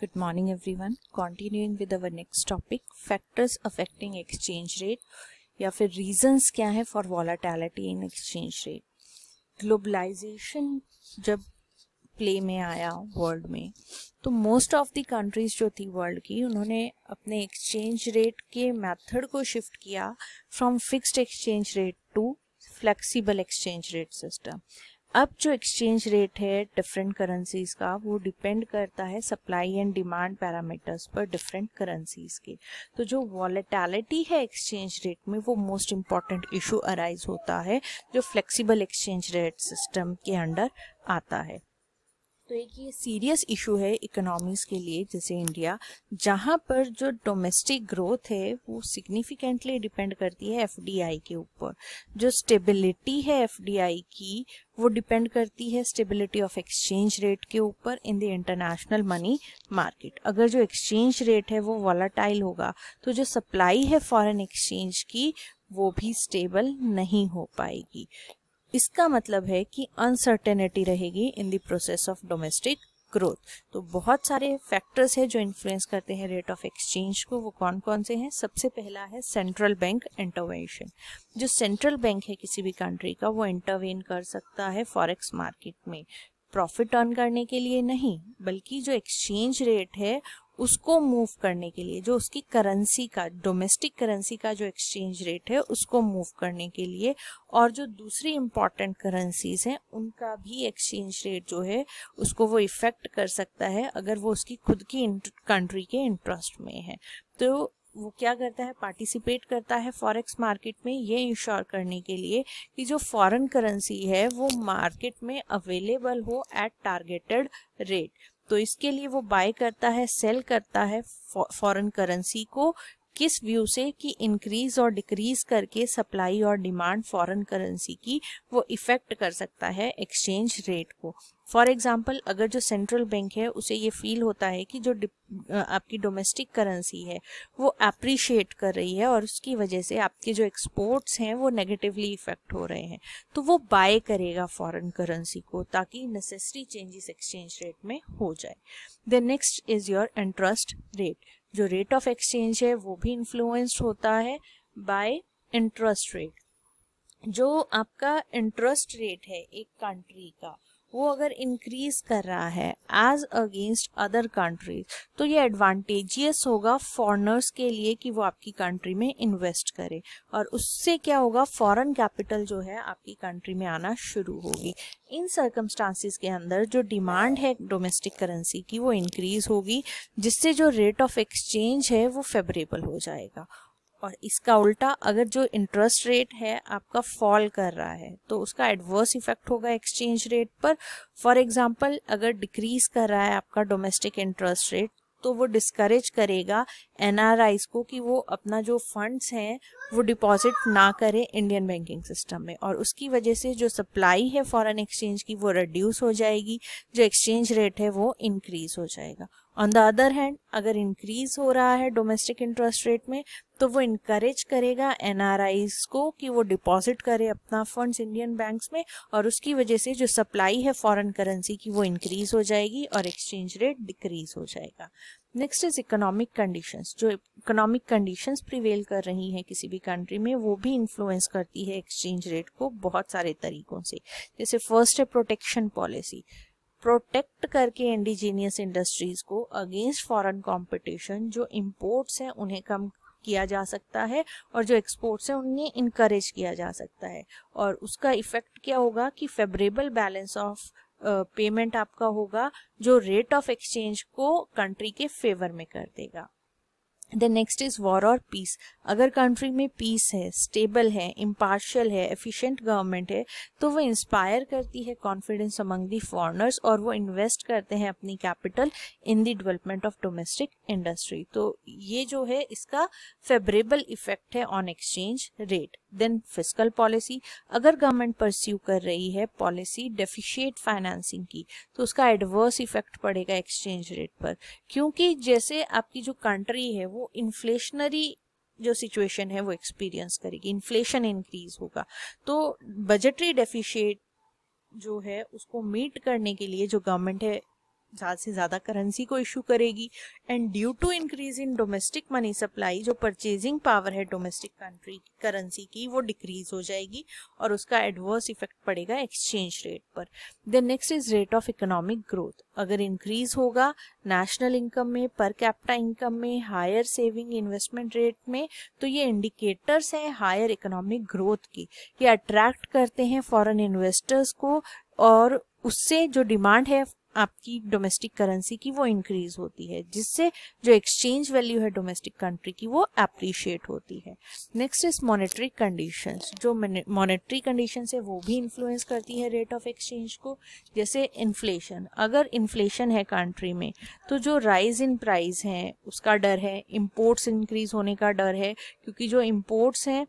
Good morning everyone. Continuing with our next topic, factors affecting exchange rate या फिर reasons क्या है for volatility in exchange rate. Globalization जब play में आया वर्ल्ड में तो मोस्ट ऑफ दी कंट्रीज जो थी वर्ल्ड की उन्होंने अपने एक्सचेंज रेट के मेथड को शिफ्ट किया from fixed exchange rate to flexible exchange rate system अब जो एक्सचेंज रेट है डिफरेंट करेंसीज का वो डिपेंड करता है सप्लाई एंड डिमांड पैरामीटर्स पर डिफरेंट करेंसीज के तो जो वॉलेटैलिटी है एक्सचेंज रेट में वो मोस्ट इम्पॉर्टेंट इशू अराइज होता है जो फ्लेक्सिबल एक्सचेंज रेट सिस्टम के अंडर आता है तो एक ये सीरियस इशू है इकोनॉमीज़ के लिए जैसे इंडिया जहाँ पर जो डोमेस्टिक ग्रोथ है वो सिग्निफिकेंटली डिपेंड करती है एफडीआई के ऊपर जो स्टेबिलिटी है एफडीआई की वो डिपेंड करती है स्टेबिलिटी ऑफ एक्सचेंज रेट के ऊपर in the international money market अगर जो एक्सचेंज रेट है वो वॉलाटाइल होगा तो जो सप्लाई है फॉरेन एक्सचेंज की वो भी स्टेबल नहीं हो पाएगी इसका मतलब है कि अनसर्टेनिटी रहेगी in the process of domestic growth तो बहुत सारे फैक्टर्स हैं जो इन्फ्लुएंस करते हैं रेट ऑफ एक्सचेंज को वो कौन कौन से हैं सबसे पहला है सेंट्रल बैंक इंटरवेंशन जो सेंट्रल बैंक है किसी भी कंट्री का वो इंटरवेन कर सकता है फॉरेक्स मार्केट में प्रॉफिट अर्न करने के लिए नहीं बल्कि जो एक्सचेंज रेट है उसको मूव करने के लिए जो उसकी करेंसी का डोमेस्टिक करेंसी का जो एक्सचेंज रेट है उसको मूव करने के लिए और जो दूसरी इम्पॉर्टेंट करेंसीज हैं उनका भी एक्सचेंज रेट जो है उसको वो इफेक्ट कर सकता है अगर वो उसकी खुद की कंट्री के इंटरेस्ट में है तो वो क्या करता है पार्टिसिपेट करता है फॉरेक्स मार्केट में ये इंश्योर करने के लिए कि जो फॉरेन करेंसी है वो मार्केट में अवेलेबल हो एट टारगेटेड रेट तो इसके लिए वो बाय करता है सेल करता है फॉरेन करेंसी को किस व्यू से कि इंक्रीज और डिक्रीज करके सप्लाई और डिमांड फॉरेन करेंसी की वो इफेक्ट कर सकता है एक्सचेंज रेट को फॉर एग्जाम्पल अगर जो सेंट्रल बैंक है उसे ये फील होता है कि जो आपकी डोमेस्टिक करेंसी है वो अप्रिशिएट कर रही है और उसकी वजह से आपके जो एक्सपोर्ट्स हैं वो नेगेटिवली इफेक्ट हो रहे हैं तो वो बाय करेगा फॉरेन करेंसी को ताकि नेसेसरी चेंजेस एक्सचेंज रेट में हो जाए the next is your interest rate जो रेट ऑफ एक्सचेंज है वो भी इन्फ्लुएंस्ड होता है बाय इंटरेस्ट रेट जो आपका इंटरेस्ट रेट है एक कंट्री का वो अगर इंक्रीज कर रहा है एज अगेंस्ट अदर कंट्रीज तो ये एडवांटेजियस होगा फॉरनर्स के लिए कि वो आपकी कंट्री में इन्वेस्ट करे और उससे क्या होगा फॉरेन कैपिटल जो है आपकी कंट्री में आना शुरू होगी इन सर्कमस्टांसिस के अंदर जो डिमांड है डोमेस्टिक करेंसी की वो इंक्रीज होगी जिससे जो रेट ऑफ एक्सचेंज है वो फेवरेबल हो जाएगा और इसका उल्टा अगर जो इंटरेस्ट रेट है आपका फॉल कर रहा है तो उसका एडवर्स इफेक्ट होगा एक्सचेंज रेट पर फॉर एग्जांपल अगर डिक्रीज कर रहा है आपका डोमेस्टिक इंटरेस्ट रेट तो वो डिस्करेज करेगा एन को कि वो अपना जो फंड्स हैं वो डिपॉजिट ना करें इंडियन बैंकिंग सिस्टम में और उसकी वजह से जो सप्लाई है फॉरेन एक्सचेंज की वो रिड्यूस हो जाएगी जो एक्सचेंज रेट है वो इंक्रीज हो जाएगा ऑन द अदर हैंड अगर इंक्रीज हो रहा है डोमेस्टिक इंटरेस्ट रेट में तो वो इनकरेज करेगा एन को कि वो डिपॉजिट करे अपना फंड्स इंडियन बैंक्स में और उसकी वजह से जो सप्लाई है फॉरेन करेंसी की वो इंक्रीज हो जाएगी और एक्सचेंज रेट डिक्रीज हो जाएगा नेक्स्ट इज इकोनॉमिक कंडीशंस जो इकोनॉमिक कंडीशंस प्रिवेल कर रही हैं किसी भी कंट्री में वो भी इन्फ्लुएंस करती है एक्सचेंज रेट को बहुत सारे तरीकों से जैसे फर्स्ट है प्रोटेक्शन पॉलिसी प्रोटेक्ट करके इंडिजीनियस इंडस्ट्रीज को अगेंस्ट फॉरेन कंपटीशन जो इम्पोर्ट्स हैं उन्हें कम किया जा सकता है और जो एक्सपोर्ट्स हैं उन्हें इनक्रेज किया जा सकता है और उसका इफेक्ट क्या होगा कि फेवरेबल बैलेंस ऑफ पेमेंट आपका होगा जो रेट ऑफ एक्सचेंज को कंट्री के फेवर में कर देगा द नेक्स्ट इज वॉर और पीस अगर कंट्री में पीस है स्टेबल है इम्पार्शल है एफिशिएंट गवर्नमेंट है तो वो इंस्पायर करती है कॉन्फिडेंस अमंग दी फॉरनर्स और वो इन्वेस्ट करते हैं अपनी capital in the development of domestic industry तो ये जो है इसका फेवरेबल इफेक्ट है on exchange rate then physical policy अगर गवर्नमेंट परस्यू कर रही है पॉलिसी डेफिशिएट फाइनेंसिंग की तो उसका एडवर्स इफेक्ट पड़ेगा एक्सचेंज रेट पर क्योंकि जैसे आपकी जो कंट्री है वो वो इन्फ्लेशनरी जो सिचुएशन है वो एक्सपीरियंस करेगी इन्फ्लेशन इंक्रीज होगा तो बजटरी डेफिशिएट जो है उसको मीट करने के लिए जो गवर्नमेंट है ज़्यादा से ज़्यादा करेंसी को इशू करेगी and due to increase in domestic money supply जो परचेजिंग पावर है डोमेस्टिक कंट्री करेंसी की वो डिक्रीज हो जाएगी और उसका एडवर्स इफेक्ट पड़ेगा एक्सचेंज रेट पर then next is rate of economic growth अगर इंक्रीज होगा नेशनल इनकम में पर कैपिटा इनकम में हायर सेविंग इन्वेस्टमेंट रेट में तो ये इंडिकेटर्स हैं हायर इकोनॉमिक ग्रोथ की ये अट्रैक्ट करते हैं फॉरन इन्वेस्टर्स को और उससे जो डिमांड है आपकी डोमेस्टिक करेंसी की वो इंक्रीज होती है जिससे जो एक्सचेंज वैल्यू है डोमेस्टिक कंट्री की वो अप्रिशिएट होती है नेक्स्ट इज मॉनेटरी कंडीशंस जो मॉनेटरी कंडीशंस है वो भी इन्फ्लुएंस करती है रेट ऑफ एक्सचेंज को जैसे इन्फ्लेशन अगर इन्फ्लेशन है कंट्री में तो जो राइज इन प्राइस है उसका डर है इम्पोर्ट्स इंक्रीज होने का डर है क्योंकि जो इम्पोर्ट्स हैं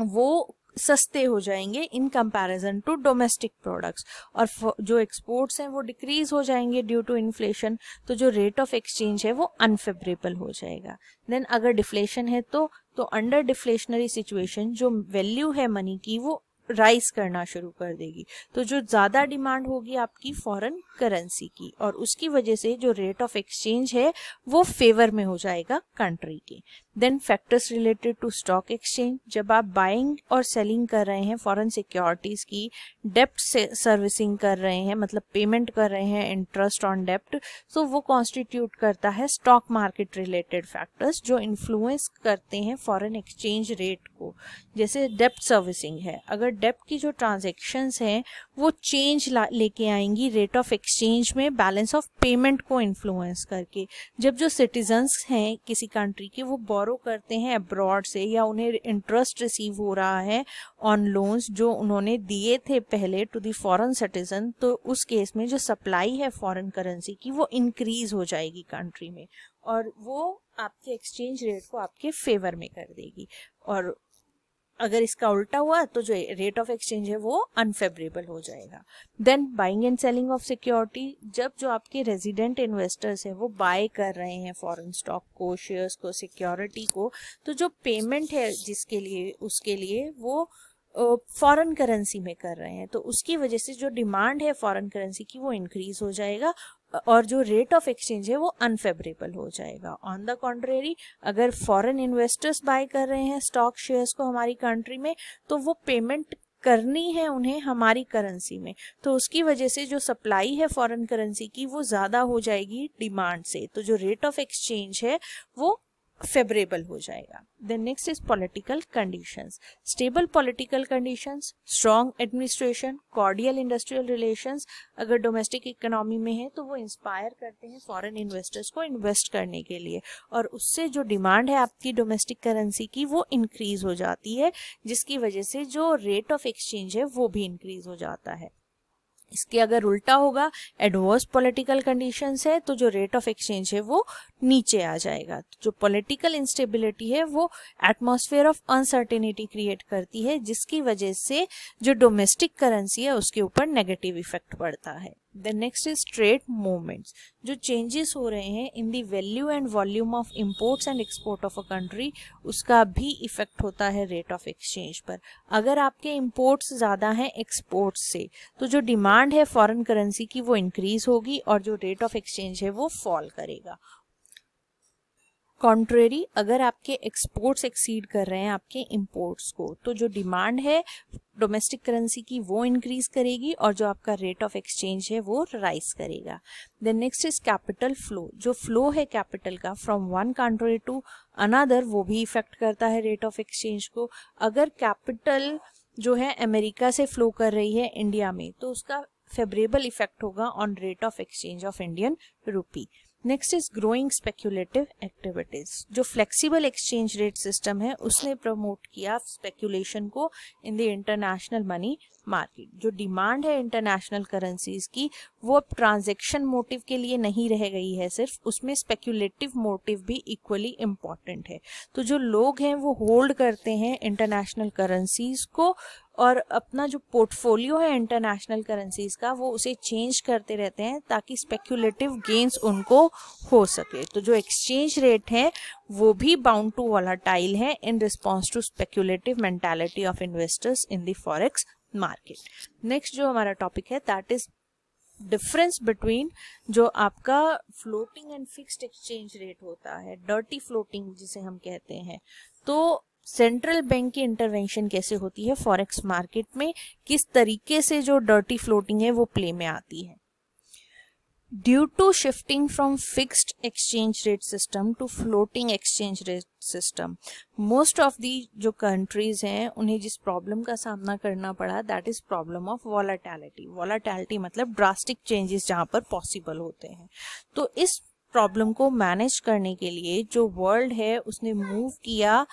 वो सस्ते हो जाएंगे in comparison to domestic products और जो एक्सपोर्ट्स हैं वो डिक्रीज हो जाएंगे ड्यू टू इन्फ्लेशन तो जो रेट ऑफ एक्सचेंज है वो अनफेवरेबल हो जाएगा देन अगर डिफ्लेशन है तो तो अंडर डिफ्लेशनरी सिचुएशन जो वैल्यू है मनी की वो राइज करना शुरू कर देगी तो जो ज़्यादा डिमांड होगी आपकी फॉरेन करेंसी की और उसकी वजह से जो रेट ऑफ एक्सचेंज है वो फेवर में हो जाएगा कंट्री के then factors related to stock exchange जब आप बाइंग और सेलिंग कर रहे हैं फॉरेन सिक्योरिटीज़ की डेप्ट सर्विसिंग कर रहे हैं मतलब पेमेंट कर रहे हैं इंटरेस्ट ऑन डेप्ट सो वो कॉन्स्टिट्यूट करता है स्टॉक मार्केट रिलेटेड फैक्टर्स जो इन्फ्लुएंस करते हैं फॉरेन एक्सचेंज रेट को जैसे डेप्ट सर्विसिंग है अगर डेप्ट की जो ट्रांजेक्शन हैं वो चेंज लेके आएंगी रेट ऑफ एक्सचेंज में बैलेंस ऑफ पेमेंट को इन्फ्लुएंस करके जब जो सिटीजन्स हैं किसी कंट्री के वो बोरो करते हैं अब्रॉड से या उन्हें इंटरेस्ट रिसीव हो रहा है ऑन लोन्स जो उन्होंने दिए थे पहले टू दी फॉरन सिटीजन तो उस केस में जो सप्लाई है फॉरन करेंसी की वो इंक्रीज हो जाएगी कंट्री में और वो आपके एक्सचेंज रेट को आपके फेवर में कर देगी और अगर इसका उल्टा हुआ तो जो रेट ऑफ एक्सचेंज है वो अनफेवरेबल हो जाएगा then buying and selling of security जब जो आपके रेजिडेंट इन्वेस्टर्स हैं वो बाय कर रहे हैं फॉरेन स्टॉक को शेयर्स को सिक्योरिटी को तो जो पेमेंट है जिसके लिए उसके लिए वो फॉरेन करेंसी में कर रहे हैं तो उसकी वजह से जो डिमांड है फॉरेन करेंसी की वो इंक्रीज हो जाएगा और जो रेट ऑफ एक्सचेंज है वो अनफेवरेबल हो जाएगा ऑन द कॉन्ट्रेरी अगर फॉरेन इन्वेस्टर्स बाय कर रहे हैं स्टॉक शेयर्स को हमारी कंट्री में तो वो पेमेंट करनी है उन्हें हमारी करेंसी में तो उसकी वजह से जो सप्लाई है फॉरेन करेंसी की वो ज़्यादा हो जाएगी डिमांड से तो जो रेट ऑफ एक्सचेंज है वो फेवरेबल हो जाएगा then next is political conditions stable political conditions strong administration cordial industrial relations अगर डोमेस्टिक इकोनॉमी में है तो वो इंस्पायर करते हैं फॉरेन इन्वेस्टर्स को इन्वेस्ट करने के लिए और उससे जो डिमांड है आपकी डोमेस्टिक करेंसी की वो इंक्रीज हो जाती है जिसकी वजह से जो रेट ऑफ एक्सचेंज है वो भी इंक्रीज हो जाता है इसके अगर उल्टा होगा एडवर्स पॉलिटिकल कंडीशन है तो जो रेट ऑफ एक्सचेंज है वो नीचे आ जाएगा तो जो पॉलिटिकल इंस्टेबिलिटी है वो एटमॉस्फेयर ऑफ अनसर्टेनिटी क्रिएट करती है जिसकी वजह से जो डोमेस्टिक करेंसी है उसके ऊपर नेगेटिव इफेक्ट पड़ता है the next is trade movements जो चेंजेस हो रहे हैं in the value and volume of imports and export of a country उसका भी इफेक्ट होता है रेट ऑफ एक्सचेंज पर अगर आपके इम्पोर्ट्स ज़्यादा हैं एक्सपोर्ट्स से तो जो डिमांड है फॉरेन करेंसी की वो इंक्रीज होगी और जो रेट ऑफ एक्सचेंज है वो फॉल करेगा कॉन्ट्रेरी अगर आपके एक्सपोर्ट्स एक्सीड कर रहे हैं आपके इम्पोर्ट्स को तो जो डिमांड है डोमेस्टिक करेंसी की वो इंक्रीज करेगी और जो आपका रेट ऑफ एक्सचेंज है वो राइज करेगा then next is capital flow जो फ्लो है कैपिटल का from one country to another वो भी इफेक्ट करता है रेट ऑफ एक्सचेंज को अगर कैपिटल जो है अमेरिका से फ्लो कर रही है इंडिया में तो उसका फेवरेबल इफेक्ट होगा on rate of exchange of Indian rupee next is growing speculative activities जो फ्लेक्सिबल एक्सचेंज रेट सिस्टम है उसने प्रमोट किया स्पेक्यूलेशन को in the international money market जो डिमांड है इंटरनेशनल करेंसीज की वो अब ट्रांजेक्शन मोटिव के लिए नहीं रह गई है सिर्फ उसमें स्पेक्यूलेटिव मोटिव भी इक्वली इम्पॉर्टेंट है तो जो लोग हैं वो होल्ड करते हैं इंटरनेशनल करेंसीज को और अपना जो पोर्टफोलियो है इंटरनेशनल करेंसीज का वो उसे चेंज करते रहते हैं ताकि स्पेक्यूलेटिव गेंस उनको हो सके तो जो एक्सचेंज रेट है वो भी बाउंड टू वॉलाटाइल है in response to speculative mentality of investors in the forex market next जो हमारा टॉपिक है दैट इज डिफरेंस बिटवीन जो आपका floating and fixed exchange rate होता है डर्टी फ्लोटिंग जिसे हम कहते हैं तो सेंट्रल बैंक की इंटरवेंशन कैसे होती है फॉरेक्स मार्केट में किस तरीके से जो डर्टी फ्लोटिंग है वो प्ले में आती है due to shifting from fixed exchange rate system to floating exchange rate system most of the जो कंट्रीज हैं उन्हें जिस प्रॉब्लम का सामना करना पड़ा that is problem of volatility volatility मतलब ड्रास्टिक चेंजेस जहाँ पर पॉसिबल होते हैं तो इस प्रॉब्लम को मैनेज करने के लिए जो वर्ल्ड है उसने मूव किया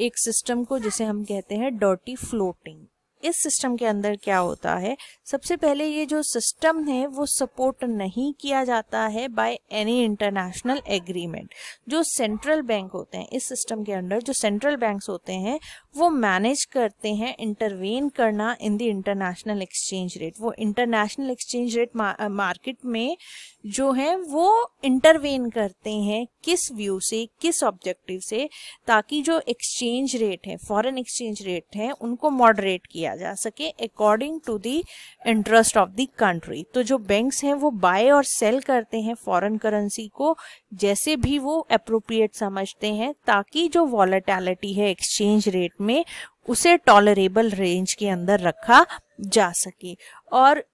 एक सिस्टम को जिसे हम कहते हैं डॉटी फ्लोटिंग इस सिस्टम के अंदर क्या होता है सबसे पहले ये जो सिस्टम है वो सपोर्ट नहीं किया जाता है बाय एनी इंटरनेशनल एग्रीमेंट जो सेंट्रल बैंक होते हैं इस सिस्टम के अंडर जो सेंट्रल बैंक्स होते हैं वो मैनेज करते हैं इंटरवेन करना in the international exchange rate वो इंटरनेशनल एक्सचेंज रेट मार्केट में जो है वो इंटरवेन करते हैं किस व्यू से किस ऑब्जेक्टिव से ताकि जो एक्सचेंज रेट है फॉरेन एक्सचेंज रेट है उनको मॉडरेट किया जा सके according to the interest of the country तो जो बैंक्स हैं वो बाय और सेल करते हैं फॉरेन करेंसी को जैसे भी वो अप्रोप्रिएट समझते हैं ताकि जो वॉलेटैलिटी है एक्सचेंज रेट में उसे टॉलरेबल रेंज के अंदर रखा जा सके और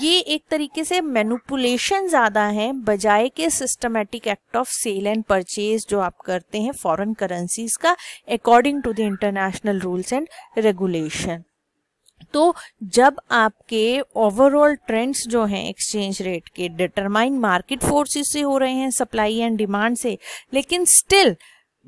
ये एक तरीके से मैनुपुलेशन ज़्यादा है बजाय के systematic act of sale and purchase जो आप करते हैं फॉरेन करेंसीज का according to the international rules and regulation तो जब आपके ओवरऑल ट्रेंड्स जो हैं एक्सचेंज रेट के डिटरमाइन मार्केट फोर्सेस से हो रहे हैं सप्लाई एंड डिमांड से लेकिन स्टिल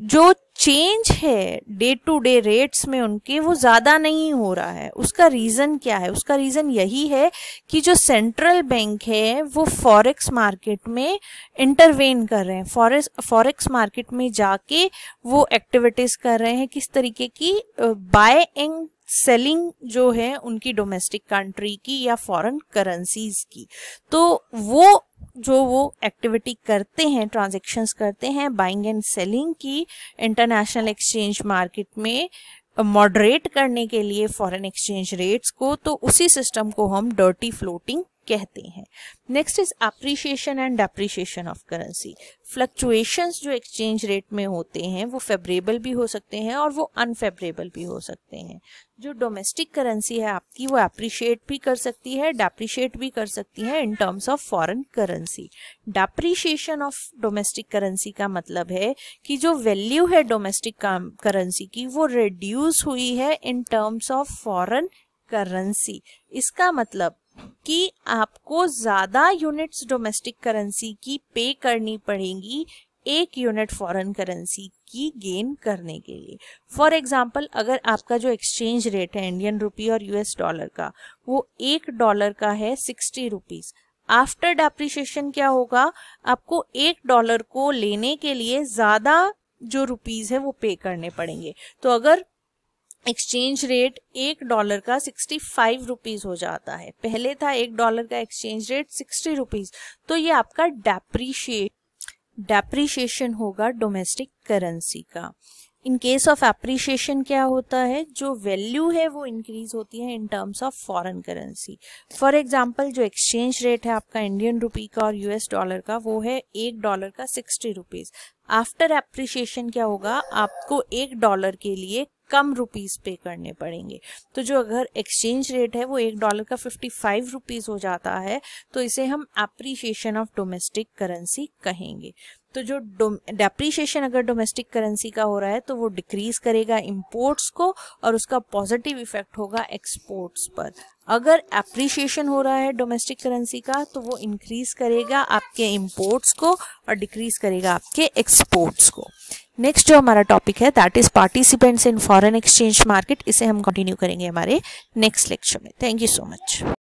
जो चेंज है डे टू डे रेट्स में उनके वो ज़्यादा नहीं हो रहा है उसका रीज़न क्या है उसका रीज़न यही है कि जो सेंट्रल बैंक है वो फॉरेक्स मार्केट में इंटरवेन कर रहे हैं फॉरेक्स फॉरेक्स मार्केट में जाके वो एक्टिविटीज़ कर रहे हैं किस तरीके की बाय एंड सेलिंग जो है उनकी डोमेस्टिक कंट्री की या फॉरेन करेंसीज की तो वो जो वो एक्टिविटी करते हैं ट्रांजेक्शन्स करते हैं बाइंग एंड सेलिंग की इंटरनेशनल एक्सचेंज मार्केट में मॉडरेट करने के लिए फॉरेन एक्सचेंज रेट्स को तो उसी सिस्टम को हम डर्टी फ्लोटिंग कहते हैं next is appreciation and appreciation of currency fluctuations जो एक्सचेंज रेट में होते हैं वो फेवरेबल भी हो सकते हैं और वो अनफेवरेबल भी हो सकते हैं जो डोमेस्टिक करेंसी है आपकी वो अप्रिशिएट भी कर सकती है डेप्रिशिएट भी कर सकती है in terms of foreign currency depreciation of domestic currency का मतलब है कि जो वैल्यू है डोमेस्टिक करेंसी की वो रिड्यूस हुई है in terms of foreign currency इसका मतलब कि आपको ज़्यादा यूनिट्स डोमेस्टिक करेंसी की पे करनी पड़ेगी एक यूनिट फॉरेन करेंसी की गेन करने के लिए फॉर एग्जाम्पल अगर आपका जो एक्सचेंज रेट है इंडियन रुपी और यूएस डॉलर का वो एक डॉलर का है सिक्सटी रुपीज़ आफ्टर डेप्रिशिएशन क्या होगा आपको एक डॉलर को लेने के लिए ज़्यादा जो रुपीज़ है वो पे करने पड़ेंगे तो अगर एक्सचेंज रेट एक डॉलर का सिक्सटी फाइव रुपीज हो जाता है पहले था एक डॉलर का एक्सचेंज रेट सिक्सटी रुपीज तो ये आपका डेप्रीशिएट डेप्रीशिएशन होगा डोमेस्टिक करेंसी का इन केस ऑफ एप्रिशिएशन क्या होता है जो वैल्यू है वो इंक्रीज होती है in terms of foreign currency for example जो एक्सचेंज रेट है आपका इंडियन रुपी का और यूएस डॉलर का वो है एक डॉलर का सिक्सटी रुपीज आफ्टर एप्रिसिएशन क्या होगा आपको एक डॉलर के लिए कम रुपीस पे करने पड़ेंगे तो जो अगर एक्सचेंज रेट है वो एक डॉलर का फिफ्टी फाइव रुपीज़ हो जाता है तो इसे हम एप्रिशिएशन ऑफ डोमेस्टिक करेंसी कहेंगे तो जो डेप्रीशिएशन अगर डोमेस्टिक करेंसी का हो रहा है तो वो डिक्रीज करेगा इम्पोर्ट्स को और उसका पॉजिटिव इफेक्ट होगा एक्सपोर्ट्स पर अगर एप्रिशिएशन हो रहा है डोमेस्टिक करेंसी का तो वो इंक्रीज करेगा आपके इम्पोर्ट्स को और डिक्रीज करेगा आपके एक्सपोर्ट्स को नेक्स्ट जो हमारा टॉपिक है that is participants in foreign exchange market इसे हम कंटिन्यू करेंगे हमारे नेक्स्ट लेक्चर में थैंक यू सो मच